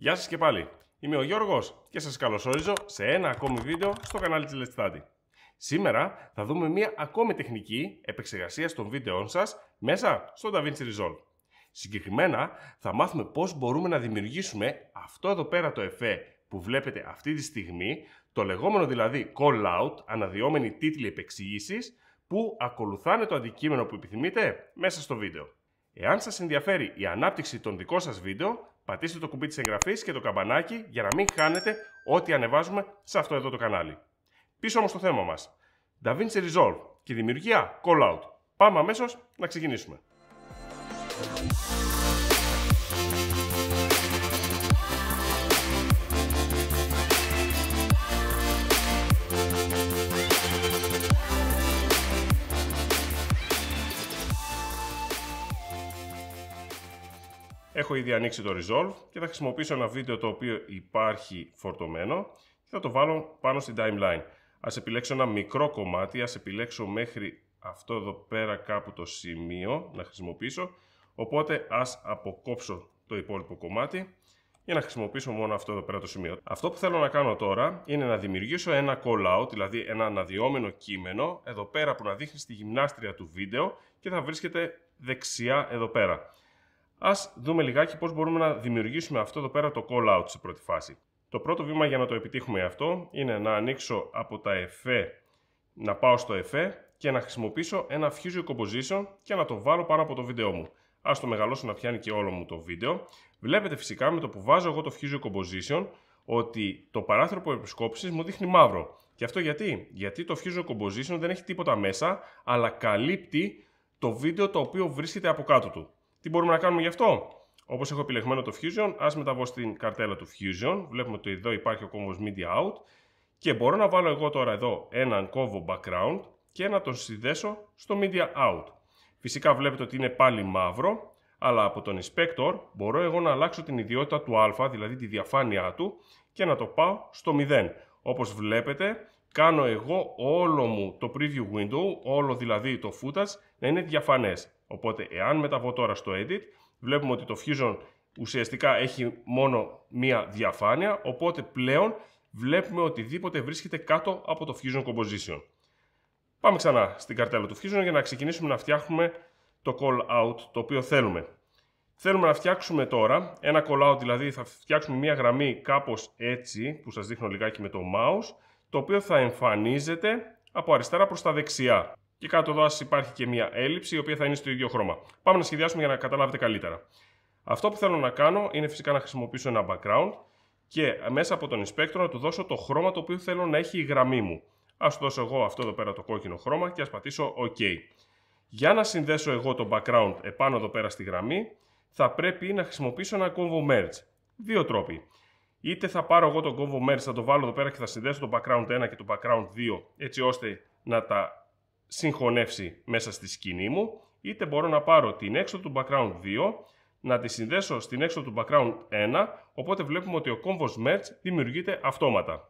Γεια σας και πάλι, είμαι ο Γιώργος και σας καλωσορίζω σε ένα ακόμη βίντεο στο κανάλι της Let's Σήμερα θα δούμε μία ακόμη τεχνική επεξεργασίας των βίντεών σας μέσα στο DaVinci Resolve. Συγκεκριμένα θα μάθουμε πώς μπορούμε να δημιουργήσουμε αυτό εδώ πέρα το εφέ που βλέπετε αυτή τη στιγμή, το λεγόμενο δηλαδή call out, αναδυόμενοι τίτλοι επεξηγήσεις, που ακολουθάνε το αντικείμενο που επιθυμείτε μέσα στο βίντεο. Εάν σας ενδιαφέρει η ανάπτυξη των δικών σας βίντεο, πατήστε το κουμπί της εγγραφής και το καμπανάκι για να μην χάνετε ό,τι ανεβάζουμε σε αυτό εδώ το κανάλι. Πίσω όμως στο θέμα μας. DaVinci Resolve και δημιουργία call-out. Πάμε αμέσως να ξεκινήσουμε. έχω ήδη ανοίξει το Resolve και θα χρησιμοποιήσω ένα βίντεο το οποίο υπάρχει φορτωμένο και θα το βάλω πάνω στην timeline. Ας επιλέξω ένα μικρό κομμάτι, ας επιλέξω μέχρι αυτό εδώ πέρα κάπου το σημείο να χρησιμοποιήσω. Οπότε ας αποκόψω το υπόλοιπο κομμάτι για να χρησιμοποιήσω μόνο αυτό εδώ πέρα το σημείο. Αυτό που θέλω να κάνω τώρα είναι να δημιουργήσω ένα call out, δηλαδή ένα αναδυόμενο κείμενο εδώ πέρα που να δείχνει στη γυμνάστρια του βίντεο και θα βρίσκεται δεξιά εδώ πέρα. Ας δούμε λιγάκι πώς μπορούμε να δημιουργήσουμε αυτό εδώ πέρα το call out σε πρώτη φάση. Το πρώτο βήμα για να το επιτύχουμε αυτό είναι να ανοίξω από τα εφέ, να πάω στο εφέ και να χρησιμοποιήσω ένα Fusion Composition και να το βάλω πάνω από το βίντεό μου. Ας το μεγαλώσω να πιάνει και όλο μου το βίντεο. Βλέπετε φυσικά με το που βάζω εγώ το Fusion Composition ότι το παράθυρο που επισκόπησης μου δείχνει μαύρο. Και αυτό γιατί? Γιατί το Fusion Composition δεν έχει τίποτα μέσα, αλλά καλύπτει το βίντεο το οποίο βρίσκεται από κάτω του. Τι μπορούμε να κάνουμε γι' αυτό. Όπως έχω επιλεγμένο το Fusion, ας μεταβώ στην καρτέλα του Fusion. Βλέπουμε ότι εδώ υπάρχει ο κόμβος Media Out. Και μπορώ να βάλω εγώ τώρα εδώ έναν κόβο background και να τον συνδέσω στο Media Out. Φυσικά βλέπετε ότι είναι πάλι μαύρο, αλλά από τον Inspector μπορώ εγώ να αλλάξω την ιδιότητα του α, δηλαδή τη διαφάνειά του, και να το πάω στο 0. Όπως βλέπετε, κάνω εγώ όλο μου το preview window, όλο δηλαδή το footage, να είναι διαφανές. Οπότε, εάν μεταβώ τώρα στο edit, βλέπουμε ότι το Fusion ουσιαστικά έχει μόνο μία διαφάνεια, οπότε πλέον βλέπουμε οτιδήποτε βρίσκεται κάτω από το Fusion Composition. Πάμε ξανά στην καρτέλα του Fusion για να ξεκινήσουμε να φτιάχνουμε το call out το οποίο θέλουμε. Θέλουμε να φτιάξουμε τώρα ένα call out, δηλαδή θα φτιάξουμε μία γραμμή κάπως έτσι, που σας δείχνω λιγάκι με το mouse, το οποίο θα εμφανίζεται από αριστερά προς τα δεξιά. Και κάτω εδώ υπάρχει και μια έλλειψη η οποία θα είναι στο ίδιο χρώμα. Πάμε να σχεδιάσουμε για να καταλάβετε καλύτερα. Αυτό που θέλω να κάνω είναι φυσικά να χρησιμοποιήσω ένα background και μέσα από τον inspector να του δώσω το χρώμα το οποίο θέλω να έχει η γραμμή μου. Ας του δώσω εγώ αυτό εδώ πέρα το κόκκινο χρώμα και ας πατήσω OK. Για να συνδέσω εγώ το background επάνω εδώ πέρα στη γραμμή, θα πρέπει να χρησιμοποιήσω ένα combo merge. Δύο τρόποι είτε θα πάρω εγώ τον κόμβο μέρη, θα το βάλω εδώ πέρα και θα συνδέσω το background 1 και το background 2 έτσι ώστε να τα συγχωνεύσει μέσα στη σκηνή μου, είτε μπορώ να πάρω την έξοδο του background 2, να τη συνδέσω στην έξοδο του background 1, οπότε βλέπουμε ότι ο κόμβος merge δημιουργείται αυτόματα.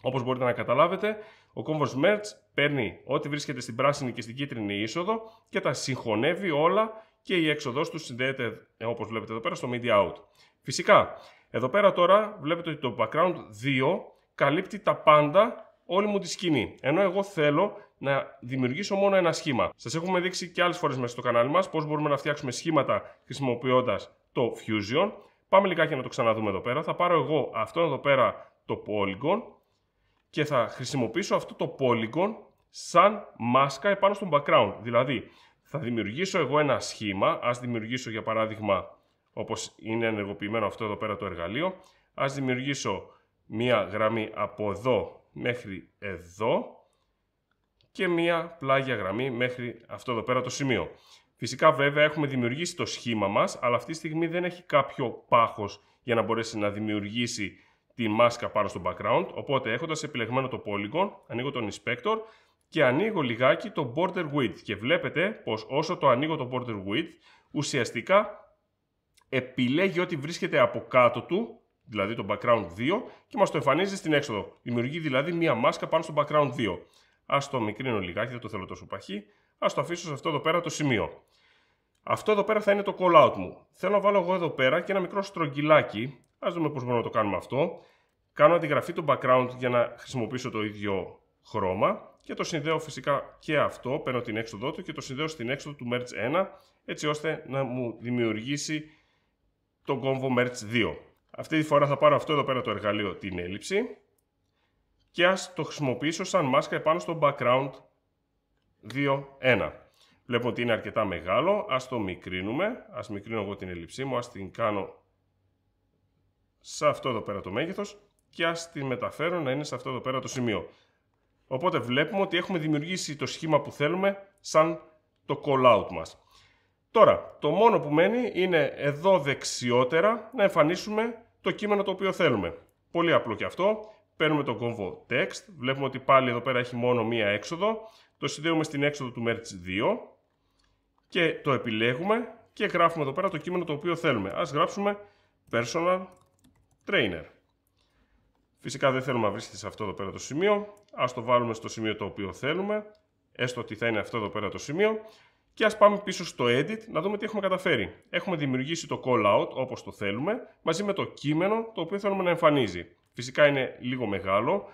Όπως μπορείτε να καταλάβετε, ο κόμβος merge παίρνει ό,τι βρίσκεται στην πράσινη και στην κίτρινη είσοδο και τα συγχωνεύει όλα και η έξοδος τους συνδέεται, όπως βλέπετε εδώ πέρα, στο media out. Φυσικά, εδώ πέρα τώρα βλέπετε ότι το background 2 καλύπτει τα πάντα όλη μου τη σκηνή. Ενώ εγώ θέλω να δημιουργήσω μόνο ένα σχήμα. Σας έχουμε δείξει και άλλες φορές μέσα στο κανάλι μας πώς μπορούμε να φτιάξουμε σχήματα χρησιμοποιώντας το Fusion. Πάμε λιγάκι να το ξαναδούμε εδώ πέρα. Θα πάρω εγώ αυτό εδώ πέρα το Polygon και θα χρησιμοποιήσω αυτό το Polygon σαν μάσκα επάνω στον background. Δηλαδή θα δημιουργήσω εγώ ένα σχήμα, ας δημιουργήσω για παράδειγμα όπως είναι ενεργοποιημένο αυτό εδώ πέρα το εργαλείο, ας δημιουργήσω μία γραμμή από εδώ μέχρι εδώ και μία πλάγια γραμμή μέχρι αυτό εδώ πέρα το σημείο. Φυσικά βέβαια έχουμε δημιουργήσει το σχήμα μας, αλλά αυτή τη στιγμή δεν έχει κάποιο πάχος για να μπορέσει να δημιουργήσει τη μάσκα πάνω στο background, οπότε έχοντας επιλεγμένο το Polygon, ανοίγω τον Inspector και ανοίγω λιγάκι το Border Width και βλέπετε πως όσο το ανοίγω το Border Width, ουσιαστικά επιλέγει ό,τι βρίσκεται από κάτω του, δηλαδή το background 2, και μας το εμφανίζει στην έξοδο. Δημιουργεί δηλαδή μία μάσκα πάνω στο background 2. Ας το μικρύνω λιγάκι, δεν το θέλω τόσο παχύ. Ας το αφήσω σε αυτό εδώ πέρα το σημείο. Αυτό εδώ πέρα θα είναι το call μου. Θέλω να βάλω εγώ εδώ πέρα και ένα μικρό στρογγυλάκι. Ας δούμε πώς μπορούμε να το κάνουμε αυτό. Κάνω αντιγραφή του background για να χρησιμοποιήσω το ίδιο χρώμα και το συνδέω φυσικά και αυτό, παίρνω την έξοδό του και το συνδέω στην έξοδο του Merge 1 έτσι ώστε να μου δημιουργήσει το Convo Merge 2. Αυτή τη φορά θα πάρω αυτό εδώ πέρα το εργαλείο, την έλλειψη, και ας το χρησιμοποιήσω σαν μάσκα επάνω στο background 2.1. Βλέπω ότι είναι αρκετά μεγάλο, ας το μικρύνουμε, ας μικρύνω εγώ την έλλειψή μου, ας την κάνω σε αυτό εδώ πέρα το μέγεθος και ας τη μεταφέρω να είναι σε αυτό εδώ πέρα το σημείο. Οπότε βλέπουμε ότι έχουμε δημιουργήσει το σχήμα που θέλουμε σαν το call out μας. Τώρα, το μόνο που μένει είναι εδώ δεξιότερα να εμφανίσουμε το κείμενο το οποίο θέλουμε. Πολύ απλό και αυτό. Παίρνουμε τον κόμβο text, βλέπουμε ότι πάλι εδώ πέρα έχει μόνο μία έξοδο. Το συνδέουμε στην έξοδο του merge 2 και το επιλέγουμε και γράφουμε εδώ πέρα το κείμενο το οποίο θέλουμε. Ας γράψουμε personal trainer. Φυσικά δεν θέλουμε να βρίσκεται σε αυτό εδώ πέρα το σημείο. Ας το βάλουμε στο σημείο το οποίο θέλουμε. Έστω ότι θα είναι αυτό εδώ πέρα το σημείο. Και ας πάμε πίσω στο edit να δούμε τι έχουμε καταφέρει. Έχουμε δημιουργήσει το call out όπως το θέλουμε, μαζί με το κείμενο το οποίο θέλουμε να εμφανίζει. Φυσικά είναι λίγο μεγάλο,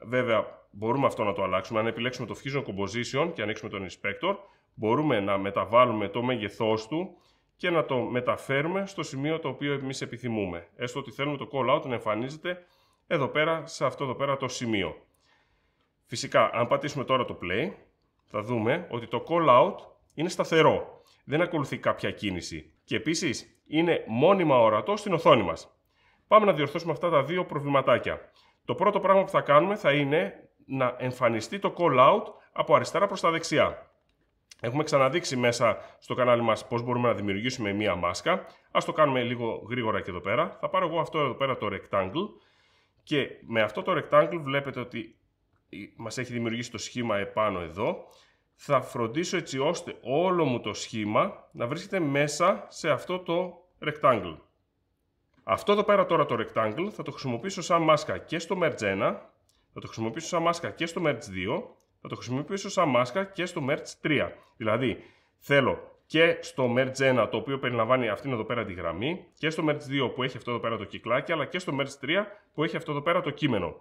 βέβαια μπορούμε αυτό να το αλλάξουμε. Αν επιλέξουμε το Fusion Composition και ανοίξουμε τον Inspector, μπορούμε να μεταβάλουμε το μέγεθός του και να το μεταφέρουμε στο σημείο το οποίο εμείς επιθυμούμε. Έστω ότι θέλουμε το call out να εμφανίζεται εδώ πέρα, σε αυτό εδώ πέρα το σημείο. Φυσικά, αν πατήσουμε τώρα το play, θα δούμε ότι το call out είναι σταθερό. Δεν ακολουθεί κάποια κίνηση. Και επίσης είναι μόνιμα ορατό στην οθόνη μας. Πάμε να διορθώσουμε αυτά τα δύο προβληματάκια. Το πρώτο πράγμα που θα κάνουμε θα είναι να εμφανιστεί το call out από αριστερά προς τα δεξιά. Έχουμε ξαναδείξει μέσα στο κανάλι μας πώς μπορούμε να δημιουργήσουμε μία μάσκα. Ας το κάνουμε λίγο γρήγορα και εδώ πέρα. Θα πάρω εγώ αυτό εδώ πέρα το rectangle και με αυτό το rectangle βλέπετε ότι μας έχει δημιουργήσει το σχήμα επάνω εδώ θα φροντίσω έτσι ώστε όλο μου το σχήμα να βρίσκεται μέσα σε αυτό το rectangle. Αυτό εδώ πέρα τώρα το rectangle θα το χρησιμοποιήσω σαν μάσκα και στο merge 1, θα το χρησιμοποιήσω σαν μάσκα και στο merge 2, θα το χρησιμοποιήσω σαν μάσκα και στο merge 3. Δηλαδή θέλω και στο merge 1 το οποίο περιλαμβάνει αυτήν εδώ πέρα τη γραμμή και στο merge 2 που έχει αυτό εδώ πέρα το κυκλάκι αλλά και στο merge 3 που έχει αυτό εδώ πέρα το κείμενο.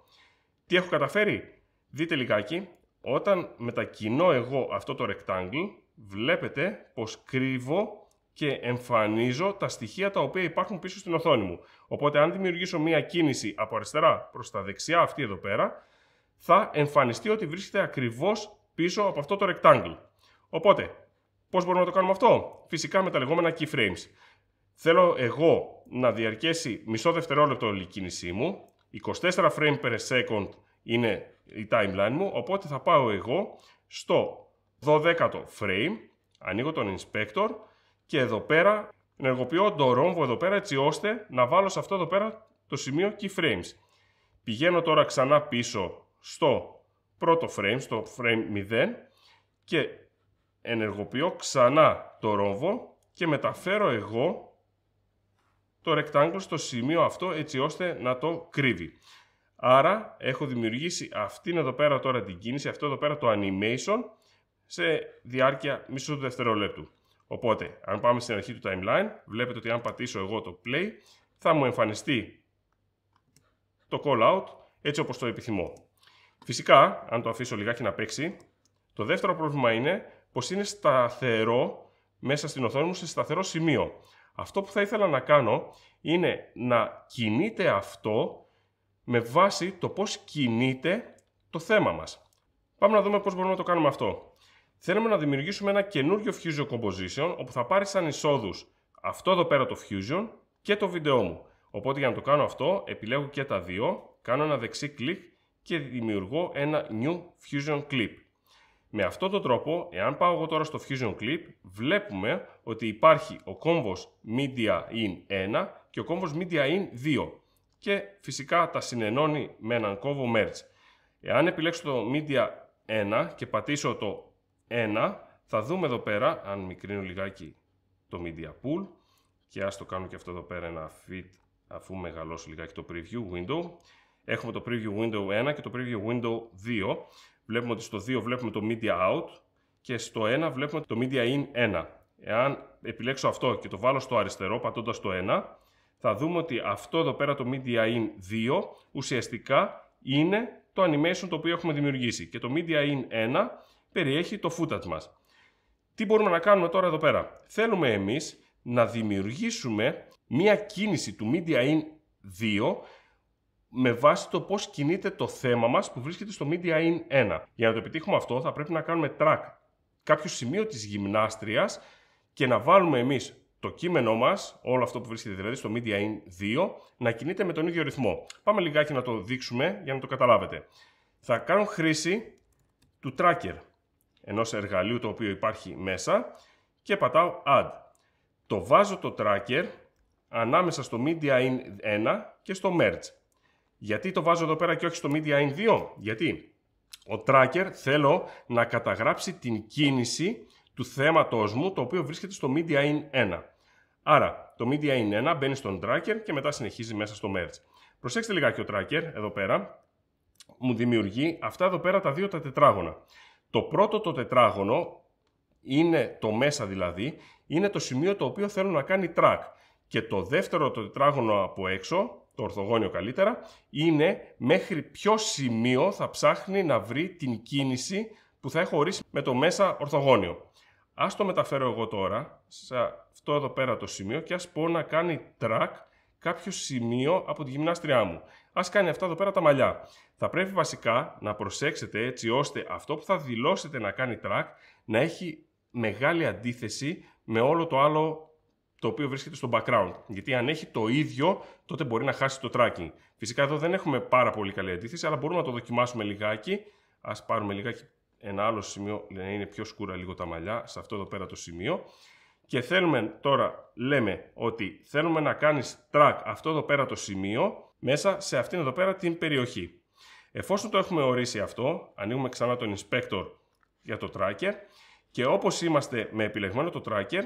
Τι έχω καταφέρει? Δείτε λιγάκι, όταν μετακινώ εγώ αυτό το rectangle, βλέπετε πως κρύβω και εμφανίζω τα στοιχεία τα οποία υπάρχουν πίσω στην οθόνη μου. Οπότε αν δημιουργήσω μία κίνηση από αριστερά προς τα δεξιά αυτή εδώ πέρα, θα εμφανιστεί ότι βρίσκεται ακριβώς πίσω από αυτό το rectangle. Οπότε, πώς μπορούμε να το κάνουμε αυτό? Φυσικά με τα λεγόμενα keyframes. Θέλω εγώ να διαρκέσει μισό δευτερόλεπτο η κίνησή μου, 24 frames per second είναι η timeline μου, οπότε θα πάω εγώ στο 12ο frame, ανοίγω τον inspector και εδώ πέρα ενεργοποιώ το ρόμβο εδώ πέρα έτσι ώστε να βάλω σε αυτό εδώ πέρα το σημείο keyframes. Πηγαίνω τώρα ξανά πίσω στο πρώτο frame, στο frame 0 και ενεργοποιώ ξανά το ρόμβο και μεταφέρω εγώ το rectangle στο σημείο αυτό έτσι ώστε να το κρύβει. Άρα έχω δημιουργήσει αυτήν εδώ πέρα τώρα την κίνηση, αυτό εδώ πέρα το animation σε διάρκεια μισού δευτερόλεπτου. Οπότε, αν πάμε στην αρχή του timeline, βλέπετε ότι αν πατήσω εγώ το play, θα μου εμφανιστεί το call out έτσι όπως το επιθυμώ. Φυσικά, αν το αφήσω λιγάκι να παίξει, το δεύτερο πρόβλημα είναι πως είναι σταθερό μέσα στην οθόνη μου σε σταθερό σημείο. Αυτό που θα ήθελα να κάνω είναι να κινείται αυτό με βάση το πώς κινείται το θέμα μας. Πάμε να δούμε πώς μπορούμε να το κάνουμε αυτό. Θέλουμε να δημιουργήσουμε ένα καινούριο Fusion Composition, όπου θα πάρεις σαν εισόδους αυτό εδώ πέρα το Fusion και το βίντεό μου. Οπότε για να το κάνω αυτό, επιλέγω και τα δύο, κάνω ένα δεξί κλικ και δημιουργώ ένα New Fusion Clip. Με αυτόν τον τρόπο, εάν πάω εγώ τώρα στο Fusion Clip, βλέπουμε ότι υπάρχει ο κόμβος Media In 1 και ο κόμβος Media In 2 και φυσικά τα συνενώνει με έναν κόβο merge. Εάν επιλέξω το media 1 και πατήσω το 1, θα δούμε εδώ πέρα, αν μικρύνω λιγάκι το media pool, και ας το κάνω και αυτό εδώ πέρα ένα fit αφού μεγαλώσει λιγάκι το preview window. Έχουμε το preview window 1 και το preview window 2. Βλέπουμε ότι στο 2 βλέπουμε το media out και στο 1 βλέπουμε το media in 1. Εάν επιλέξω αυτό και το βάλω στο αριστερό πατώντας το 1, θα δούμε ότι αυτό εδώ πέρα το Media In 2 ουσιαστικά είναι το animation το οποίο έχουμε δημιουργήσει και το Media In 1 περιέχει το footage μας. Τι μπορούμε να κάνουμε τώρα εδώ πέρα. Θέλουμε εμείς να δημιουργήσουμε μία κίνηση του Media In 2 με βάση το πώς κινείται το θέμα μας που βρίσκεται στο Media In 1. Για να το επιτύχουμε αυτό θα πρέπει να κάνουμε track κάποιο σημείο της γυμνάστριας και να βάλουμε εμείς το κείμενό μας, όλο αυτό που βρίσκεται δηλαδή στο Media In 2, να κινείται με τον ίδιο ρυθμό. Πάμε λιγάκι να το δείξουμε για να το καταλάβετε. Θα κάνω χρήση του tracker, ενός εργαλείου το οποίο υπάρχει μέσα και πατάω Add. Το βάζω το tracker ανάμεσα στο Media In 1 και στο Merge. Γιατί το βάζω εδώ πέρα και όχι στο Media In 2, γιατί ο tracker θέλω να καταγράψει την κίνηση του θέματός μου, το οποίο βρίσκεται στο Media In 1. Άρα, το media είναι ένα, μπαίνει στον tracker και μετά συνεχίζει μέσα στο merge. Προσέξτε λιγάκι ο tracker εδώ πέρα. Μου δημιουργεί αυτά εδώ πέρα τα δύο τα τετράγωνα. Το πρώτο το τετράγωνο είναι το μέσα δηλαδή, είναι το σημείο το οποίο θέλω να κάνει track. Και το δεύτερο το τετράγωνο από έξω, το ορθογώνιο καλύτερα, είναι μέχρι ποιο σημείο θα ψάχνει να βρει την κίνηση που θα έχω ορίσει με το μέσα ορθογώνιο. Ας το μεταφέρω εγώ τώρα αυτό εδώ πέρα το σημείο και ας πω να κάνει track κάποιο σημείο από τη γυμνάστριά μου. Ας κάνει αυτά εδώ πέρα τα μαλλιά. Θα πρέπει βασικά να προσέξετε έτσι ώστε αυτό που θα δηλώσετε να κάνει track να έχει μεγάλη αντίθεση με όλο το άλλο το οποίο βρίσκεται στο background. Γιατί αν έχει το ίδιο, τότε μπορεί να χάσει το tracking. Φυσικά εδώ δεν έχουμε πάρα πολύ καλή αντίθεση, αλλά μπορούμε να το δοκιμάσουμε λιγάκι. Ας πάρουμε λιγάκι ένα άλλο σημείο, να είναι πιο σκούρα λίγο τα μαλλιά, σε αυτό εδώ πέρα το σημείο και θέλουμε τώρα, λέμε ότι θέλουμε να κάνεις track αυτό εδώ πέρα το σημείο μέσα σε αυτήν εδώ πέρα την περιοχή. Εφόσον το έχουμε ορίσει αυτό, ανοίγουμε ξανά τον inspector για το tracker και όπως είμαστε με επιλεγμένο το tracker,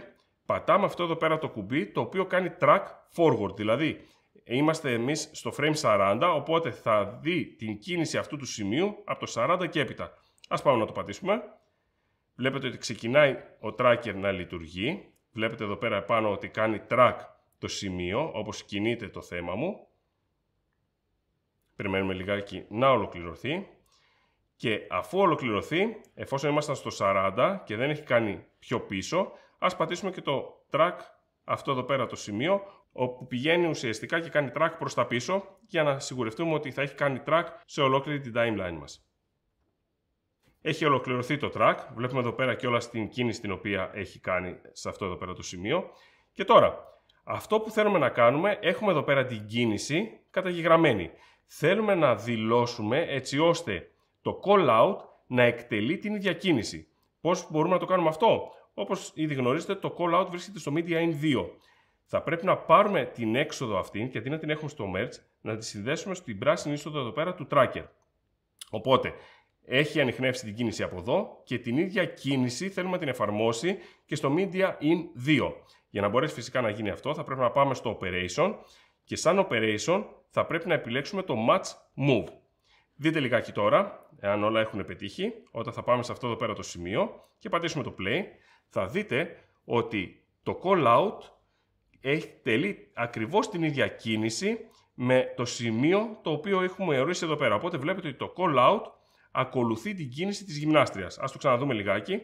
πατάμε αυτό εδώ πέρα το κουμπί το οποίο κάνει track forward, δηλαδή είμαστε εμείς στο frame 40, οπότε θα δει την κίνηση αυτού του σημείου από το 40 και έπειτα. Ας πάμε να το πατήσουμε Βλέπετε ότι ξεκινάει ο tracker να λειτουργεί. Βλέπετε εδώ πέρα επάνω ότι κάνει track το σημείο, όπως κινείται το θέμα μου. Περιμένουμε λιγάκι να ολοκληρωθεί. Και αφού ολοκληρωθεί, εφόσον ήμασταν στο 40 και δεν έχει κάνει πιο πίσω, ας πατήσουμε και το track αυτό εδώ πέρα το σημείο, όπου πηγαίνει ουσιαστικά και κάνει track προς τα πίσω για να σιγουρευτούμε ότι θα έχει κάνει track σε ολόκληρη την timeline μας. Έχει ολοκληρωθεί το track. Βλέπουμε εδώ πέρα και όλα στην κίνηση την οποία έχει κάνει σε αυτό εδώ πέρα το σημείο. Και τώρα, αυτό που θέλουμε να κάνουμε, έχουμε εδώ πέρα την κίνηση καταγεγραμμένη. Θέλουμε να δηλώσουμε έτσι ώστε το call out να εκτελεί την ίδια κίνηση. Πώς μπορούμε να το κάνουμε αυτό? Όπως ήδη γνωρίζετε, το call out βρίσκεται στο media in 2. Θα πρέπει να πάρουμε την έξοδο αυτή, αντί να την έχουμε στο merge, να τη συνδέσουμε στην πράσινη είσοδο εδώ πέρα του tracker. Οπότε, έχει ανοιχνεύσει την κίνηση από εδώ και την ίδια κίνηση θέλουμε να την εφαρμόσει και στο Media in 2. Για να μπορέσει φυσικά να γίνει αυτό θα πρέπει να πάμε στο Operation και σαν Operation θα πρέπει να επιλέξουμε το Match Move. Δείτε λιγάκι τώρα, εάν όλα έχουν πετύχει, όταν θα πάμε σε αυτό εδώ πέρα το σημείο και πατήσουμε το Play, θα δείτε ότι το Call Out τελεί ακριβώς την ίδια κίνηση με το σημείο το οποίο έχουμε ορίσει εδώ πέρα. Οπότε βλέπετε ότι το Call Out ακολουθεί την κίνηση της γυμνάστριας. Ας το ξαναδούμε λιγάκι.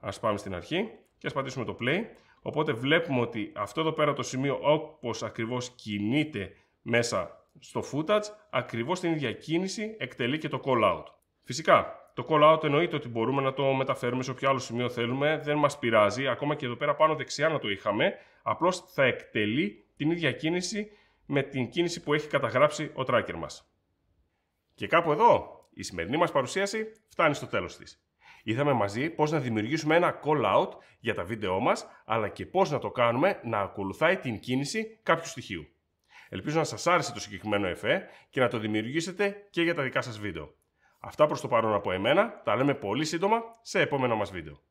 Ας πάμε στην αρχή και ας πατήσουμε το play. Οπότε βλέπουμε ότι αυτό εδώ πέρα το σημείο όπως ακριβώς κινείται μέσα στο footage, Ακριβώς την ίδια κίνηση εκτελεί και το call out. Φυσικά, το call out εννοείται ότι μπορούμε να το μεταφέρουμε σε όποιο άλλο σημείο θέλουμε, δεν μας πειράζει, ακόμα και εδώ πέρα πάνω δεξιά να το είχαμε, Απλώς θα εκτελεί την ίδια κίνηση με την κίνηση που έχει καταγράψει ο tracker μας. Και κάπου εδώ η σημερινή μας παρουσίαση φτάνει στο τέλος της. Είδαμε μαζί πώς να δημιουργήσουμε ένα call-out για τα βίντεό μας, αλλά και πώς να το κάνουμε να ακολουθάει την κίνηση κάποιου στοιχείου. Ελπίζω να σας άρεσε το συγκεκριμένο εφέ και να το δημιουργήσετε και για τα δικά σας βίντεο. Αυτά προς το παρόν από εμένα, τα λέμε πολύ σύντομα σε επόμενο μας βίντεο.